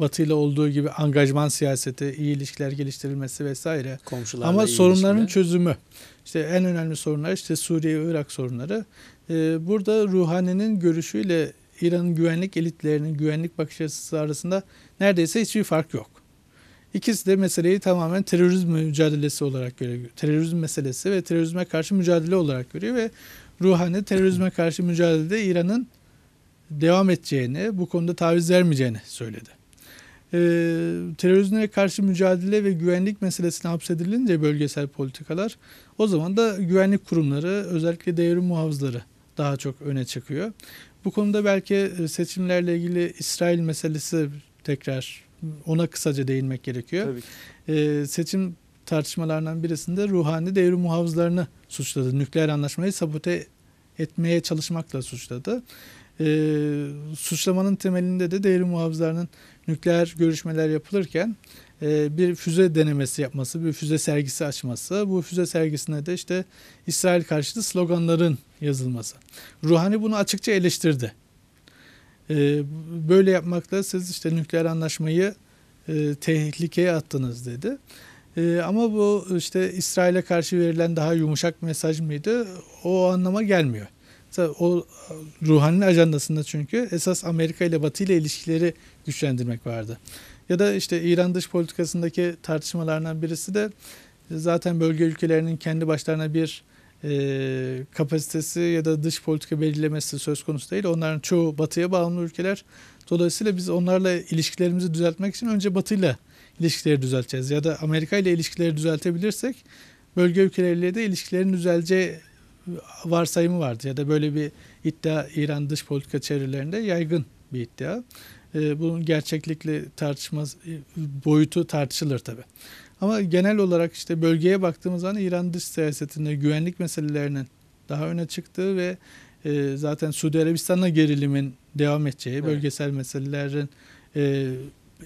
Batı ile olduğu gibi angajman siyaseti, iyi ilişkiler geliştirilmesi vesaire. Komşularla Ama sorunların ilişkiler. çözümü. İşte en önemli sorunlar işte Suriye ve Irak sorunları. E, burada Ruhani'nin görüşüyle İran'ın güvenlik elitlerinin güvenlik bakış açısı arasında neredeyse hiçbir fark yok. İkisi de meseleyi tamamen terörizm mücadelesi olarak görüyor. Terörizm meselesi ve terörizme karşı mücadele olarak görüyor ve Ruhani terörizme karşı mücadelede İran'ın devam edeceğini, bu konuda taviz vermeyeceğini söyledi. Ee, terörizme karşı mücadele ve güvenlik meselesine hapsedilince bölgesel politikalar o zaman da güvenlik kurumları özellikle devrim muhafızları daha çok öne çıkıyor. Bu konuda belki e, seçimlerle ilgili İsrail meselesi tekrar ona kısaca değinmek gerekiyor. Tabii. Ee, seçim tartışmalarından birisinde ruhani devrim muhafızlarını suçladı. Nükleer anlaşmayı sabote etmeye çalışmakla suçladı. E, suçlamanın temelinde de değerli muhafızlarının nükleer görüşmeler yapılırken e, bir füze denemesi yapması, bir füze sergisi açması. Bu füze sergisine de işte İsrail karşıtı sloganların yazılması. Ruhani bunu açıkça eleştirdi. Ee, böyle yapmakla siz işte nükleer anlaşmayı e, tehlikeye attınız dedi. Ee, ama bu işte İsrail'e karşı verilen daha yumuşak mesaj mıydı? O anlama gelmiyor o e, ruhani ajandasında çünkü esas Amerika ile Batı ile ilişkileri güçlendirmek vardı. Ya da işte İran dış politikasındaki tartışmalarından birisi de e, zaten bölge ülkelerinin kendi başlarına bir e, kapasitesi ya da dış politika belirlemesi söz konusu değil. Onların çoğu batıya bağımlı ülkeler. Dolayısıyla biz onlarla ilişkilerimizi düzeltmek için önce Batı ile ilişkileri düzelteceğiz. Ya da Amerika ile ilişkileri düzeltebilirsek bölge ülkeleriyle de ilişkilerin düzeleceği varsayımı vardı ya da böyle bir iddia İran dış politika çevrelerinde yaygın bir iddia. E, bunun gerçeklikle tartışma e, boyutu tartışılır tabii. Ama genel olarak işte bölgeye baktığımız zaman İran dış siyasetinde güvenlik meselelerinin daha öne çıktığı ve e, zaten Suudi Arabistan'la gerilimin devam edeceği, evet. bölgesel meselelerin e,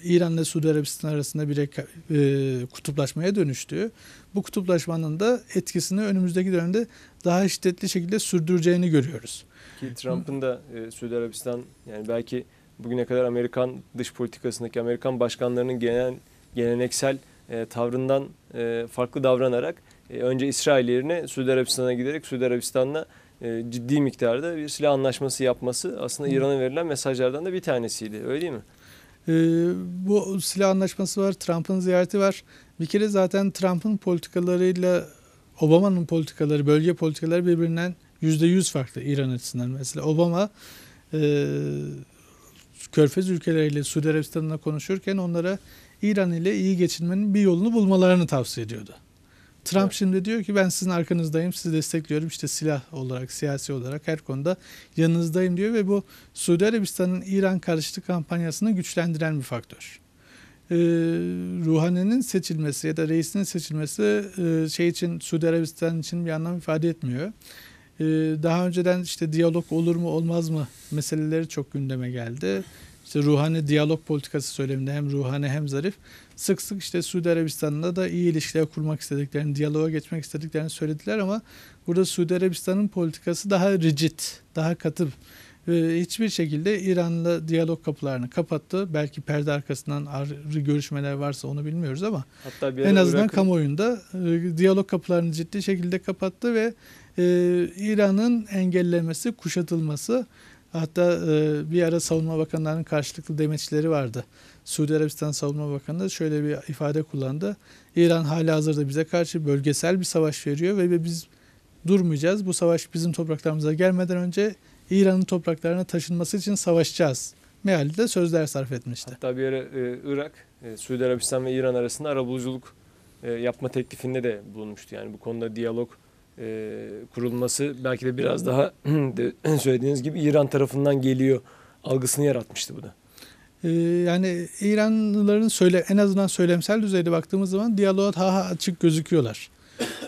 İran ile Suudi Arabistan arasında bir e, kutuplaşmaya dönüştüğü bu kutuplaşmanın da etkisini önümüzdeki dönemde daha şiddetli şekilde sürdüreceğini görüyoruz. Ki Trump'ın da e, Suudi Arabistan yani belki bugüne kadar Amerikan dış politikasındaki Amerikan başkanlarının genel geleneksel e, tavrından e, farklı davranarak e, önce İsrail yerine Suudi Arabistan'a giderek Suudi Arabistan'la e, ciddi miktarda bir silah anlaşması yapması aslında İran'a verilen mesajlardan da bir tanesiydi. Öyle değil mi? E, bu silah anlaşması var, Trump'ın ziyareti var. Bir kere zaten Trump'ın politikalarıyla Obama'nın politikaları, bölge politikaları birbirinden %100 farklı İran açısından. Mesela Obama e, Körfez ülkeleriyle Suudi Arabistan'la konuşurken onlara İran ile iyi geçinmenin bir yolunu bulmalarını tavsiye ediyordu. Trump evet. şimdi diyor ki ben sizin arkanızdayım, sizi destekliyorum. İşte silah olarak, siyasi olarak her konuda yanınızdayım diyor ve bu Suudi Arabistan'ın İran karşıtı kampanyasını güçlendiren bir faktör e, Ruhani'nin seçilmesi ya da reisinin seçilmesi e, şey için Suudi Arabistan için bir anlam ifade etmiyor. E, daha önceden işte diyalog olur mu olmaz mı meseleleri çok gündeme geldi. İşte ruhani diyalog politikası söyleminde hem ruhani hem zarif sık sık işte Suudi Arabistan'la da iyi ilişkiler kurmak istediklerini, diyaloğa geçmek istediklerini söylediler ama burada Suudi Arabistan'ın politikası daha rigid, daha katı hiçbir şekilde İran'la diyalog kapılarını kapattı. Belki perde arkasından ayrı görüşmeler varsa onu bilmiyoruz ama en azından Irak'ın... kamuoyunda e, diyalog kapılarını ciddi şekilde kapattı ve e, İran'ın engellemesi, kuşatılması hatta e, bir ara savunma bakanlarının karşılıklı demeçleri vardı. Suudi Arabistan Savunma Bakanı da şöyle bir ifade kullandı. İran hala hazırda bize karşı bölgesel bir savaş veriyor ve biz durmayacağız. Bu savaş bizim topraklarımıza gelmeden önce İran'ın topraklarına taşınması için savaşacağız meali de sözler sarf etmişti. Hatta bir ara e, Irak, e, Suudi Arabistan ve İran arasında arabuluculuk e, yapma teklifinde de bulunmuştu. Yani bu konuda diyalog e, kurulması belki de biraz daha [clears throat] [clears throat] söylediğiniz gibi İran tarafından geliyor algısını yaratmıştı bu da. E, yani İranlıların söyle en azından söylemsel düzeyde baktığımız zaman diyaloğa daha açık gözüküyorlar.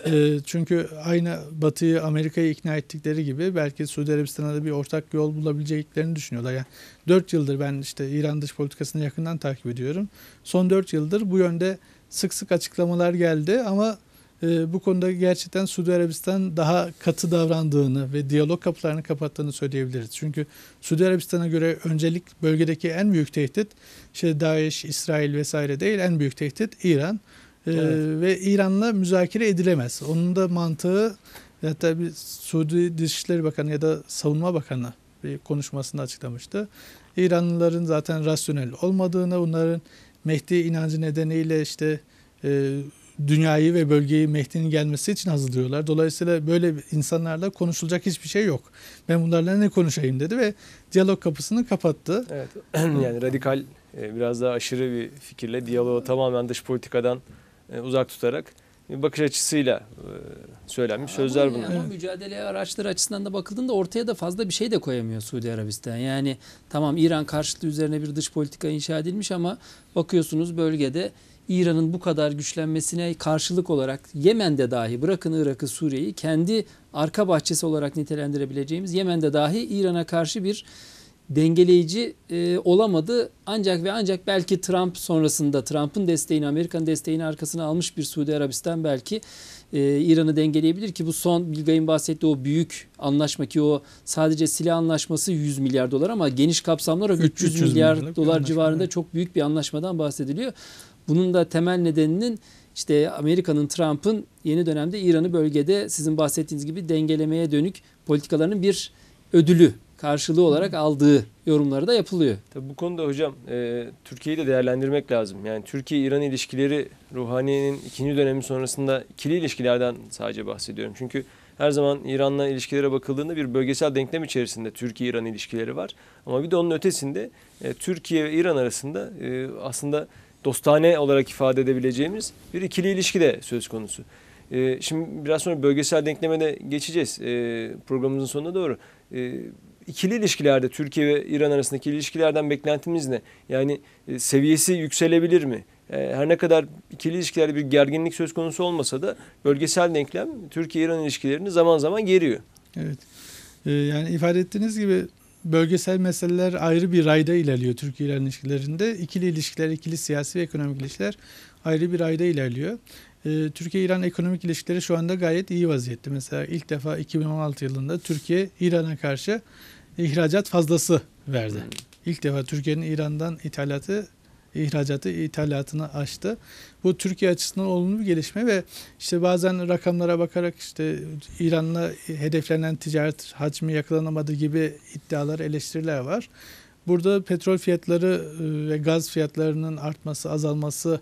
E, çünkü aynı Batı'yı Amerika'yı ikna ettikleri gibi belki Suudi Arabistan'a da bir ortak yol bulabileceklerini düşünüyorlar. Yani 4 yıldır ben işte İran dış politikasını yakından takip ediyorum. Son 4 yıldır bu yönde sık sık açıklamalar geldi ama e, bu konuda gerçekten Suudi Arabistan daha katı davrandığını ve diyalog kapılarını kapattığını söyleyebiliriz. Çünkü Suudi Arabistan'a göre öncelik bölgedeki en büyük tehdit işte DAEŞ, İsrail vesaire değil en büyük tehdit İran. Ee, evet. ve İran'la müzakere edilemez. Onun da mantığı hatta bir Suudi Dışişleri Bakanı ya da Savunma Bakanı bir konuşmasında açıklamıştı. İranlıların zaten rasyonel olmadığını, onların Mehdi inancı nedeniyle işte e, dünyayı ve bölgeyi Mehdi'nin gelmesi için hazırlıyorlar. Dolayısıyla böyle insanlarla konuşulacak hiçbir şey yok. Ben bunlarla ne konuşayım dedi ve diyalog kapısını kapattı. Evet. [clears throat] yani radikal e, biraz daha aşırı bir fikirle diyaloğu tamamen dış politikadan e, uzak tutarak bir bakış açısıyla e, söylenmiş sözler bunlar. Ama mücadele araçları açısından da bakıldığında ortaya da fazla bir şey de koyamıyor Suudi Arabistan. Yani tamam İran karşıtı üzerine bir dış politika inşa edilmiş ama bakıyorsunuz bölgede İran'ın bu kadar güçlenmesine karşılık olarak Yemen'de dahi bırakın Irak'ı Suriye'yi kendi arka bahçesi olarak nitelendirebileceğimiz Yemen'de dahi İran'a karşı bir dengeleyici e, olamadı. Ancak ve ancak belki Trump sonrasında Trump'ın desteğini, Amerika'nın desteğini arkasına almış bir Suudi Arabistan belki e, İran'ı dengeleyebilir ki bu son Bilgay'ın bahsettiği o büyük anlaşma ki o sadece silah anlaşması 100 milyar dolar ama geniş kapsamlar 300, 300 milyar, dolar civarında çok büyük bir anlaşmadan bahsediliyor. Bunun da temel nedeninin işte Amerika'nın Trump'ın yeni dönemde İran'ı bölgede sizin bahsettiğiniz gibi dengelemeye dönük politikalarının bir ödülü karşılığı olarak aldığı yorumları da yapılıyor. Tabii bu konuda hocam e, Türkiye'yi de değerlendirmek lazım. Yani Türkiye-İran ilişkileri Ruhani'nin ikinci dönemi sonrasında ikili ilişkilerden sadece bahsediyorum. Çünkü her zaman İran'la ilişkilere bakıldığında bir bölgesel denklem içerisinde Türkiye-İran ilişkileri var. Ama bir de onun ötesinde e, Türkiye ve İran arasında e, aslında dostane olarak ifade edebileceğimiz bir ikili ilişki de söz konusu. E, şimdi biraz sonra bölgesel denkleme de geçeceğiz e, programımızın sonuna doğru. E, ikili ilişkilerde Türkiye ve İran arasındaki ilişkilerden beklentimiz ne? Yani e, seviyesi yükselebilir mi? E, her ne kadar ikili ilişkilerde bir gerginlik söz konusu olmasa da bölgesel denklem Türkiye-İran ilişkilerini zaman zaman geriyor. Evet. E, yani ifade ettiğiniz gibi bölgesel meseleler ayrı bir rayda ilerliyor Türkiye-İran ilişkilerinde. İkili ilişkiler, ikili siyasi ve ekonomik ilişkiler ayrı bir rayda ilerliyor. Ee, Türkiye-İran ekonomik ilişkileri şu anda gayet iyi vaziyette. Mesela ilk defa 2016 yılında Türkiye İran'a karşı ihracat fazlası verdi. Hmm. İlk defa Türkiye'nin İran'dan ithalatı ihracatı ithalatını aştı. Bu Türkiye açısından olumlu bir gelişme ve işte bazen rakamlara bakarak işte İran'la hedeflenen ticaret hacmi yakalanamadı gibi iddialar, eleştiriler var. Burada petrol fiyatları e, ve gaz fiyatlarının artması, azalması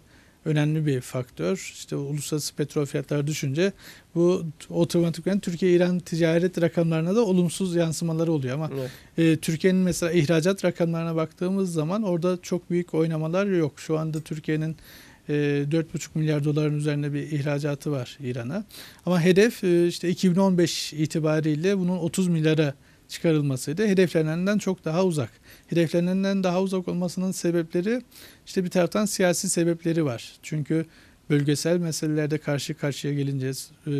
önemli bir faktör. İşte uluslararası petrol fiyatları düşünce bu otomatikman Türkiye-İran ticaret rakamlarına da olumsuz yansımaları oluyor. Ama evet. e, Türkiye'nin mesela ihracat rakamlarına baktığımız zaman orada çok büyük oynamalar yok. Şu anda Türkiye'nin 4,5 e, milyar doların üzerinde bir ihracatı var İran'a. Ama hedef e, işte 2015 itibariyle bunun 30 milyara çıkarılmasıydı. Hedeflenenden çok daha uzak. Hedeflenenden daha uzak olmasının sebepleri işte bir taraftan siyasi sebepleri var. Çünkü bölgesel meselelerde karşı karşıya gelince e,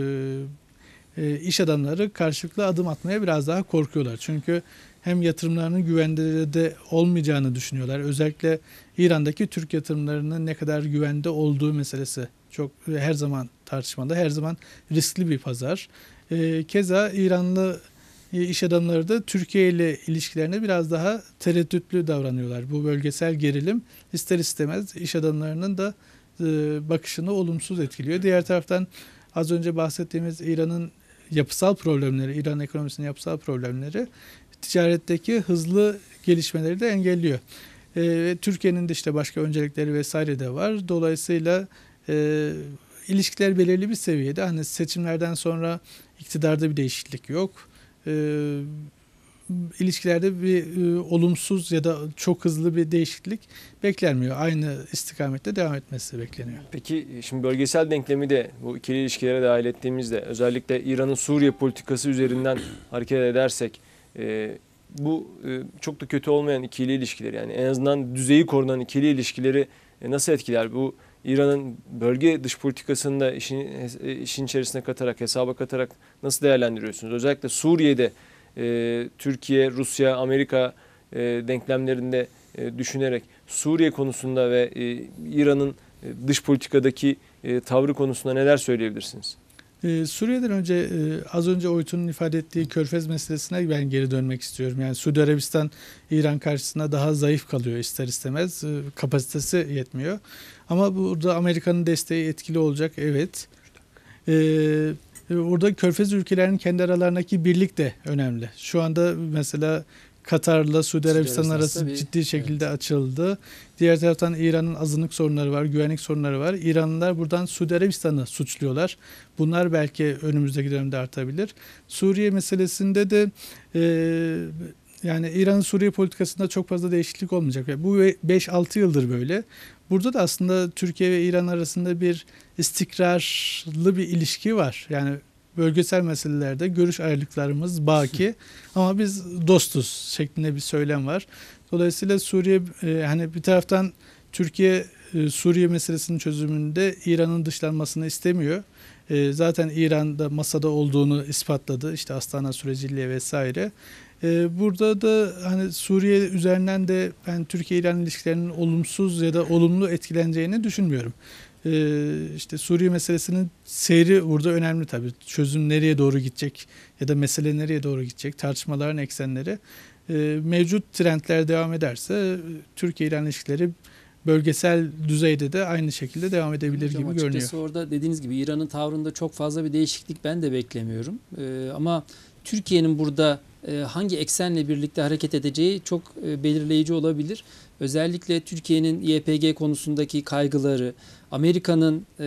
e, iş adamları karşılıklı adım atmaya biraz daha korkuyorlar. Çünkü hem yatırımlarının güvende de olmayacağını düşünüyorlar. Özellikle İran'daki Türk yatırımlarının ne kadar güvende olduğu meselesi çok her zaman tartışmada, her zaman riskli bir pazar. E, keza İranlı e, iş adamları da Türkiye ile ilişkilerine biraz daha tereddütlü davranıyorlar. Bu bölgesel gerilim ister istemez iş adamlarının da e, bakışını olumsuz etkiliyor. Diğer taraftan az önce bahsettiğimiz İran'ın yapısal problemleri, İran ekonomisinin yapısal problemleri ticaretteki hızlı gelişmeleri de engelliyor. E, Türkiye'nin de işte başka öncelikleri vesaire de var. Dolayısıyla e, ilişkiler belirli bir seviyede. Hani seçimlerden sonra iktidarda bir değişiklik yok. E, ilişkilerde bir e, olumsuz ya da çok hızlı bir değişiklik beklenmiyor. Aynı istikamette devam etmesi bekleniyor. Peki şimdi bölgesel denklemi de bu ikili ilişkilere dahil ettiğimizde özellikle İran'ın Suriye politikası üzerinden hareket edersek e, bu e, çok da kötü olmayan ikili ilişkileri yani en azından düzeyi korunan ikili ilişkileri e, nasıl etkiler? Bu İran'ın bölge dış politikasında işin, e, işin içerisine katarak, hesaba katarak nasıl değerlendiriyorsunuz? Özellikle Suriye'de Türkiye, Rusya, Amerika denklemlerinde düşünerek Suriye konusunda ve İran'ın dış politikadaki e, tavrı konusunda neler söyleyebilirsiniz? Ee, Suriye'den önce e, az önce Oytun'un ifade ettiği körfez meselesine ben geri dönmek istiyorum. Yani Suudi Arabistan İran karşısında daha zayıf kalıyor ister istemez. Ee, kapasitesi yetmiyor. Ama burada Amerika'nın desteği etkili olacak evet. Burada ee, e, körfez ülkelerinin kendi aralarındaki birlik de önemli. Şu anda mesela Katar'la Suudi Arabistan arası tabii. ciddi şekilde evet. açıldı. Diğer taraftan İran'ın azınlık sorunları var, güvenlik sorunları var. İranlılar buradan Suudi Arabistan'ı suçluyorlar. Bunlar belki önümüzdeki dönemde artabilir. Suriye meselesinde de e, yani İran'ın Suriye politikasında çok fazla değişiklik olmayacak. Yani bu 5-6 yıldır böyle. Burada da aslında Türkiye ve İran arasında bir istikrarlı bir ilişki var. Yani bölgesel meselelerde görüş ayrılıklarımız baki ama biz dostuz şeklinde bir söylem var. Dolayısıyla Suriye e, hani bir taraftan Türkiye e, Suriye meselesinin çözümünde İran'ın dışlanmasını istemiyor. E, zaten İran'da masada olduğunu ispatladı işte Astana süreciyle vesaire. burada da hani Suriye üzerinden de ben Türkiye-İran ilişkilerinin olumsuz ya da olumlu etkileneceğini düşünmüyorum. Ee, işte Suriye meselesinin seyri burada önemli tabii. Çözüm nereye doğru gidecek ya da mesele nereye doğru gidecek tartışmaların eksenleri. Ee, mevcut trendler devam ederse Türkiye ile ilişkileri bölgesel düzeyde de aynı şekilde devam edebilir Hocam, gibi görünüyor. Açıkçası orada dediğiniz gibi İran'ın tavrında çok fazla bir değişiklik ben de beklemiyorum. Ee, ama Türkiye'nin burada e, hangi eksenle birlikte hareket edeceği çok e, belirleyici olabilir. Özellikle Türkiye'nin YPG konusundaki kaygıları, Amerika'nın e,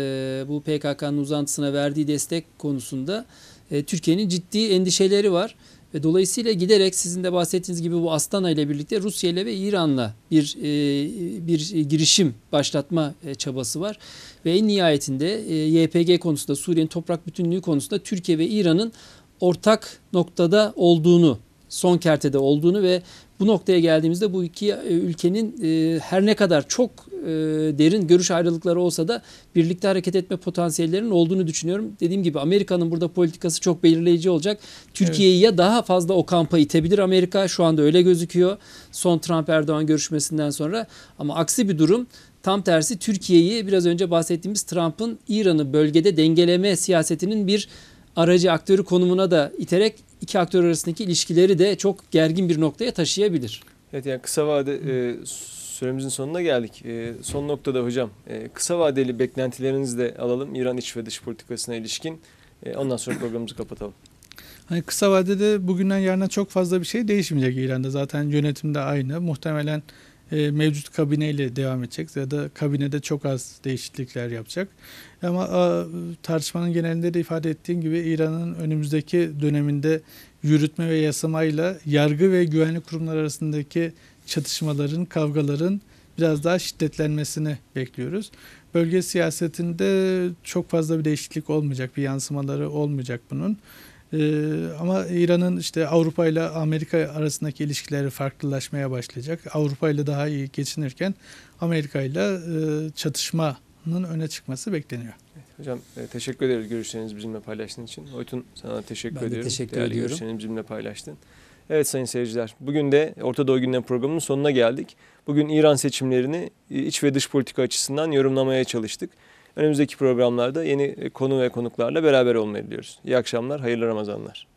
bu PKK'nın uzantısına verdiği destek konusunda e, Türkiye'nin ciddi endişeleri var. Ve dolayısıyla giderek sizin de bahsettiğiniz gibi bu Astana ile birlikte Rusya ile ve İran'la bir e, bir girişim başlatma e, çabası var. Ve en nihayetinde e, YPG konusunda Suriye'nin toprak bütünlüğü konusunda Türkiye ve İran'ın ortak noktada olduğunu son kertede olduğunu ve bu noktaya geldiğimizde bu iki e, ülkenin e, her ne kadar çok e, derin görüş ayrılıkları olsa da birlikte hareket etme potansiyellerinin olduğunu düşünüyorum. Dediğim gibi Amerika'nın burada politikası çok belirleyici olacak. Türkiye'yi evet. ya daha fazla o kampa itebilir Amerika şu anda öyle gözüküyor. Son Trump Erdoğan görüşmesinden sonra ama aksi bir durum Tam tersi Türkiye'yi biraz önce bahsettiğimiz Trump'ın İran'ı bölgede dengeleme siyasetinin bir aracı aktörü konumuna da iterek iki aktör arasındaki ilişkileri de çok gergin bir noktaya taşıyabilir. Evet yani kısa vade e, süremizin sonuna geldik. E, son noktada hocam e, kısa vadeli beklentilerinizi de alalım İran iç ve dış politikasına ilişkin. E, ondan sonra programımızı kapatalım. Hani kısa vadede bugünden yarına çok fazla bir şey değişmeyecek İran'da. Zaten yönetim de aynı. Muhtemelen e, mevcut kabineyle devam edecek ya da kabinede çok az değişiklikler yapacak. Ama tartışmanın genelinde de ifade ettiğim gibi İran'ın önümüzdeki döneminde yürütme ve yasamayla yargı ve güvenlik kurumları arasındaki çatışmaların, kavgaların biraz daha şiddetlenmesini bekliyoruz. Bölge siyasetinde çok fazla bir değişiklik olmayacak, bir yansımaları olmayacak bunun. Ee, ama İran'ın işte Avrupa ile Amerika arasındaki ilişkileri farklılaşmaya başlayacak. Avrupa ile daha iyi geçinirken Amerika ile e, çatışmanın öne çıkması bekleniyor. hocam e, teşekkür ederiz görüşlerinizi bizimle paylaştığın için. Oytun sana teşekkür ben ediyorum. Ben de teşekkür Değerli ediyorum. Görüşlerini bizimle paylaştın. Evet sayın seyirciler bugün de Orta Doğu Gündem programının sonuna geldik. Bugün İran seçimlerini e, iç ve dış politika açısından yorumlamaya çalıştık. Önümüzdeki programlarda yeni e, konu ve konuklarla beraber olmayı diliyoruz. İyi akşamlar, hayırlı Ramazanlar.